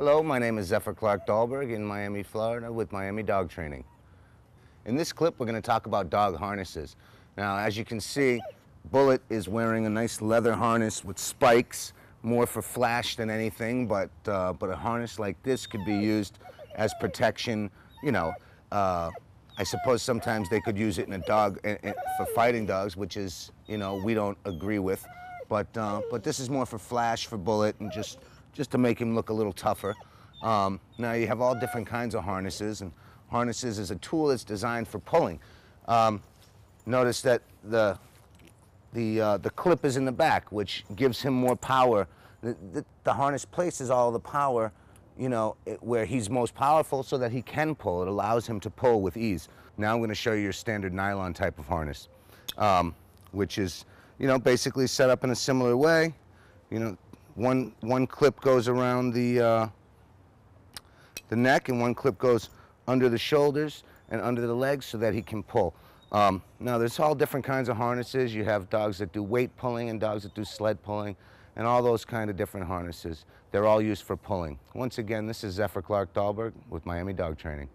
Hello, my name is Zephyr Clark Dahlberg in Miami, Florida with Miami Dog Training. In this clip, we're going to talk about dog harnesses. Now, as you can see, Bullet is wearing a nice leather harness with spikes, more for flash than anything, but, uh, but a harness like this could be used as protection, you know, uh, I suppose sometimes they could use it in a dog in, in, for fighting dogs, which is, you know, we don't agree with. But, uh, but this is more for flash, for bullet, and just just to make him look a little tougher. Um, now you have all different kinds of harnesses, and harnesses is a tool that's designed for pulling. Um, notice that the the uh, the clip is in the back, which gives him more power. The, the, the harness places all the power, you know, it, where he's most powerful, so that he can pull. It allows him to pull with ease. Now I'm going to show you your standard nylon type of harness, um, which is, you know, basically set up in a similar way. You know, one, one clip goes around the, uh, the neck and one clip goes under the shoulders and under the legs so that he can pull. Um, now there's all different kinds of harnesses. You have dogs that do weight pulling and dogs that do sled pulling and all those kind of different harnesses. They're all used for pulling. Once again, this is Zephyr Clark Dahlberg with Miami Dog Training.